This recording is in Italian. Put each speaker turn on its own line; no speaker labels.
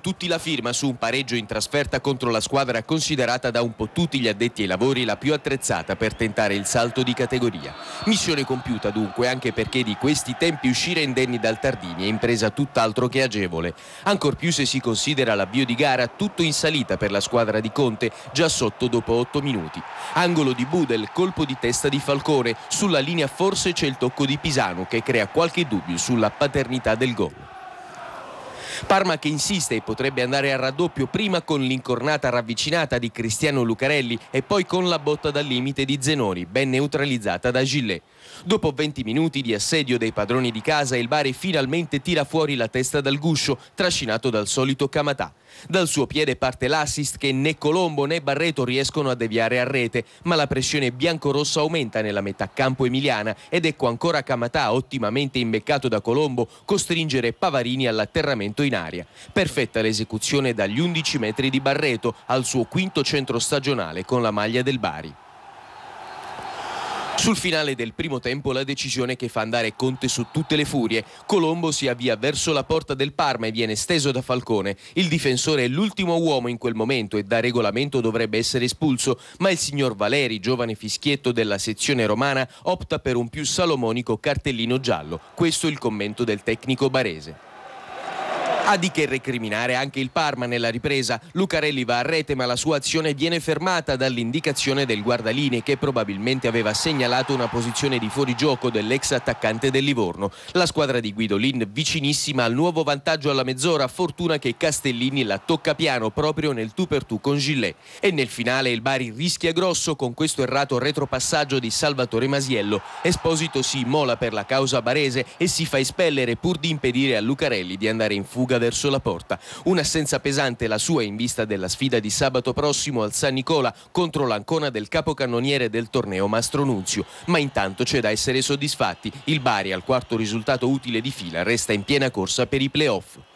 tutti la firma su un pareggio in trasferta contro la squadra considerata da un po' tutti gli addetti ai lavori la più attrezzata per tentare il salto di categoria. Missione compiuta dunque anche perché di questi tempi uscire indenni dal Tardini è impresa tutt'altro che agevole, ancor più se si considera l'avvio di gara tutto in salita per la squadra di Conte già sotto dopo 8 minuti. Angolo di Budel, colpo di testa di Falcone, sulla linea forse c'è il tocco di Pisano che crea qualche dubbio sulla paternità del gol. Parma che insiste e potrebbe andare a raddoppio prima con l'incornata ravvicinata di Cristiano Lucarelli e poi con la botta dal limite di Zenoni, ben neutralizzata da Gillet. Dopo 20 minuti di assedio dei padroni di casa, il Bari finalmente tira fuori la testa dal guscio, trascinato dal solito Camatà. Dal suo piede parte l'assist che né Colombo né Barreto riescono a deviare a rete, ma la pressione biancorossa aumenta nella metà campo emiliana ed ecco ancora Camatà, ottimamente imbeccato da Colombo, costringere Pavarini all'atterramento in aria. Perfetta l'esecuzione dagli 11 metri di Barreto al suo quinto centro stagionale con la maglia del Bari. Sul finale del primo tempo la decisione che fa andare Conte su tutte le furie. Colombo si avvia verso la porta del Parma e viene steso da Falcone. Il difensore è l'ultimo uomo in quel momento e da regolamento dovrebbe essere espulso, ma il signor Valeri, giovane fischietto della sezione romana, opta per un più salomonico cartellino giallo. Questo è il commento del tecnico barese. Ha di che recriminare anche il Parma nella ripresa. Lucarelli va a rete ma la sua azione viene fermata dall'indicazione del guardaline che probabilmente aveva segnalato una posizione di fuorigioco dell'ex attaccante del Livorno. La squadra di Guidolin vicinissima al nuovo vantaggio alla mezz'ora, fortuna che Castellini la tocca piano proprio nel tu per tu con Gillet. E nel finale il Bari rischia grosso con questo errato retropassaggio di Salvatore Masiello. Esposito si immola per la causa barese e si fa espellere pur di impedire a Lucarelli di andare in fuga battuta verso la porta. Un'assenza pesante la sua in vista della sfida di sabato prossimo al San Nicola contro l'Ancona del capocannoniere del torneo Mastro Nunzio. Ma intanto c'è da essere soddisfatti. Il Bari al quarto risultato utile di fila resta in piena corsa per i playoff.